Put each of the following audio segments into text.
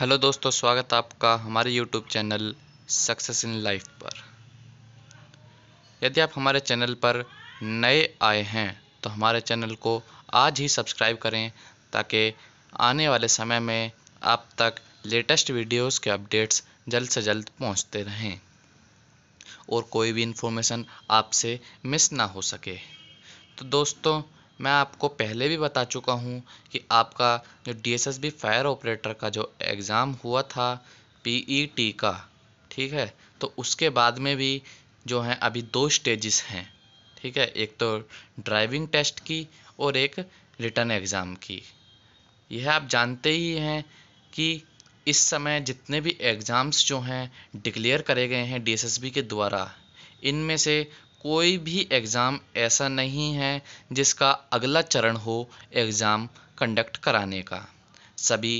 hello दोस्तों स्वागत आपका हमारे YouTube channel success in life पर यदि आप हमारे चैनल पर नए आए हैं तो हमारे चैनल को आज ही सब्सक्राइब करें ताकि आने वाले समय में आप तक लेटेस्ट वीडियोस के अपडेट्स जल्द से जल्द पहुंचते रहें और कोई भी इन्फॉर्मेशन आपसे मिस ना हो सके तो दोस्तों मैं आपको पहले भी बता चुका हूँ कि आपका जो D S S B fire operator का जो एग्ज़ाम हुआ था पी ई टी का ठीक है तो उसके बाद में भी जो है अभी दो स्टेजेस हैं ठीक है एक तो ड्राइविंग टेस्ट की और एक रिटर्न एग्ज़ाम की यह आप जानते ही हैं कि इस समय जितने भी एग्ज़ाम्स जो हैं डिक्लेयर करे गए हैं डीएसएसबी के द्वारा इनमें से कोई भी एग्ज़ाम ऐसा नहीं है जिसका अगला चरण हो एग्ज़ाम कंडक्ट कराने का सभी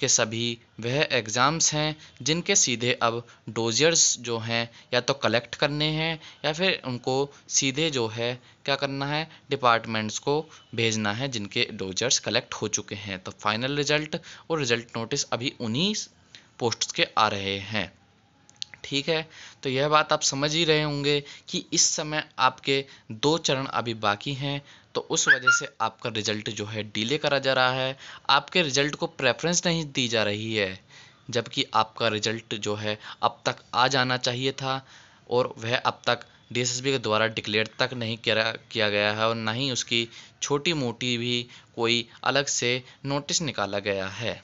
के सभी वह एग्ज़ाम्स हैं जिनके सीधे अब डोजियर्स जो हैं या तो कलेक्ट करने हैं या फिर उनको सीधे जो है क्या करना है डिपार्टमेंट्स को भेजना है जिनके डोजियर्स कलेक्ट हो चुके हैं तो फाइनल रिज़ल्ट और रिज़ल्ट नोटिस अभी उन्हीं पोस्ट के आ रहे हैं ठीक है तो यह बात आप समझ ही रहे होंगे कि इस समय आपके दो चरण अभी बाकी हैं तो उस वजह से आपका रिजल्ट जो है डिले करा जा रहा है आपके रिजल्ट को प्रेफरेंस नहीं दी जा रही है जबकि आपका रिजल्ट जो है अब तक आ जाना चाहिए था और वह अब तक डीएसएसबी के द्वारा डिक्लेयर तक नहीं किया किया गया है और ना ही उसकी छोटी मोटी भी कोई अलग से नोटिस निकाला गया है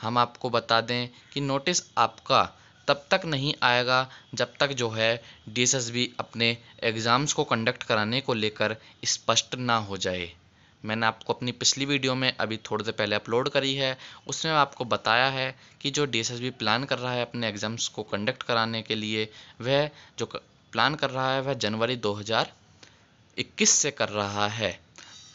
हम आपको बता दें कि नोटिस आपका तब तक नहीं आएगा जब तक जो है डी अपने एग्ज़ाम्स को कंडक्ट कराने को लेकर स्पष्ट ना हो जाए मैंने आपको अपनी पिछली वीडियो में अभी थोड़ी देर पहले अपलोड करी है उसमें आपको बताया है कि जो डी प्लान कर रहा है अपने एग्ज़ाम्स को कंडक्ट कराने के लिए वह जो प्लान कर रहा है वह जनवरी इक्कीस से कर रहा है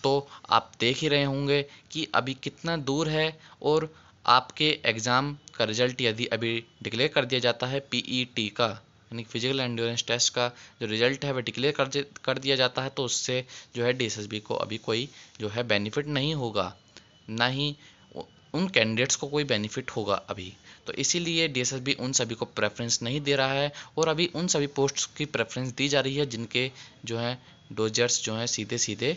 तो आप देख ही रहे होंगे कि अभी कितना दूर है और आपके एग्ज़ाम का रिजल्ट यदि अभी डिक्लेयर कर दिया जाता है पीईटी e का यानी फिजिकल एंड्योरेंस टेस्ट का जो रिजल्ट है वह डिक्लेयर कर कर दिया जाता है तो उससे जो है डीएसएसबी को अभी कोई जो है बेनिफिट नहीं होगा ना ही उन कैंडिडेट्स को कोई बेनिफिट होगा अभी तो इसीलिए डीएसएसबी उन सभी को प्रेफरेंस नहीं दे रहा है और अभी उन सभी पोस्ट की प्रेफरेंस दी जा रही है जिनके जो है डोजर्स जो हैं सीधे सीधे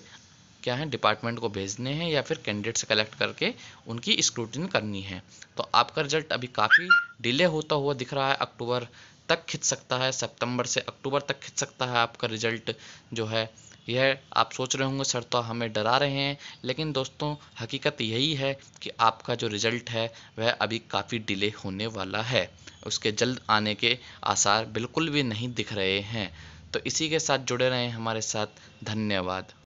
क्या है डिपार्टमेंट को भेजने हैं या फिर कैंडिडेट से कलेक्ट करके उनकी स्क्रूटिन करनी है तो आपका रिजल्ट अभी काफ़ी डिले होता हुआ दिख रहा है अक्टूबर तक खिंच सकता है सितंबर से अक्टूबर तक खिंच सकता है आपका रिजल्ट जो है यह आप सोच रहे होंगे सर तो हमें डरा रहे हैं लेकिन दोस्तों हकीकत यही है कि आपका जो रिज़ल्ट है वह अभी काफ़ी डिले होने वाला है उसके जल्द आने के आसार बिल्कुल भी नहीं दिख रहे हैं तो इसी के साथ जुड़े रहें हमारे साथ धन्यवाद